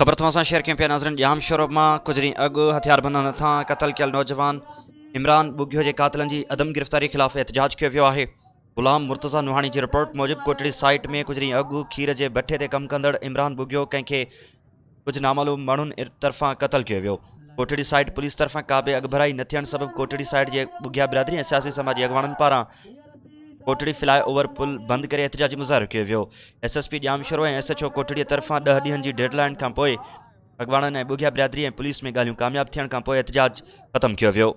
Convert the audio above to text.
ख़बर तुम्हारा शेयर क्यों पे नजर जाम शोर में कुछ ॾींहं अग हथियारबंद हथा क़तल कल नौजवान इमरान बुगियो के कतलन की अदम गिरफ़्तारी खिलाफ़ एहतजाज किया वो है ग़ुलाम मुर्तज़ा नुहानी की रिपोर्ट मूजिब कोटड़ी साइट में कुछ ॾींहं अग खीर के भट्ठे से कम कदड़ इमरान बुगियो कंहिंखे कुछ नामालूम मानून तरफा क़तल किया वो कोटड़ी साइट पुलिस तरफा का भी अगभराई न थियन सब कोटड़ी साइड के बुगिया बिरादरी सियासी सियासी समाजी अगवाणन पारा कोठड़ी फ्लाईओवर पुल बंद कर एतिजाज जो मुज़रो कयो एस एस पी ज्यामशोरो ऐं एस एच ओ कोटड़ी तरफा दह ॾींहंनि की डेडलाइन का खां पोइ बुघिया बिरादरी पुलिस में गालू कामयाब थियण खां पोइ एतिजाज ख़तमु कयो